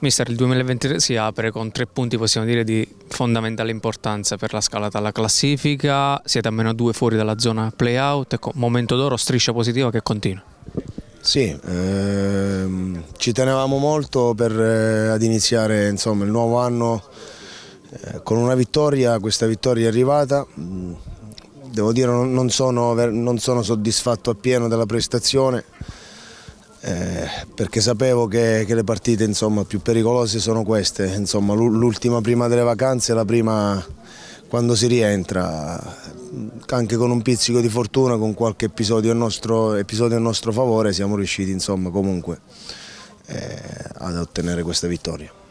Mister, il 2023 si apre con tre punti, possiamo dire, di fondamentale importanza per la scalata alla classifica. Siete a meno due fuori dalla zona play-out. Ecco, momento d'oro, striscia positiva che continua. Sì, ehm, ci tenevamo molto per, eh, ad iniziare insomma, il nuovo anno eh, con una vittoria, questa vittoria è arrivata. Mm, devo dire non sono, non sono soddisfatto appieno della prestazione eh, perché sapevo che, che le partite insomma, più pericolose sono queste, insomma, l'ultima prima delle vacanze e la prima quando si rientra, anche con un pizzico di fortuna, con qualche episodio a nostro, nostro favore siamo riusciti insomma, comunque eh, ad ottenere questa vittoria.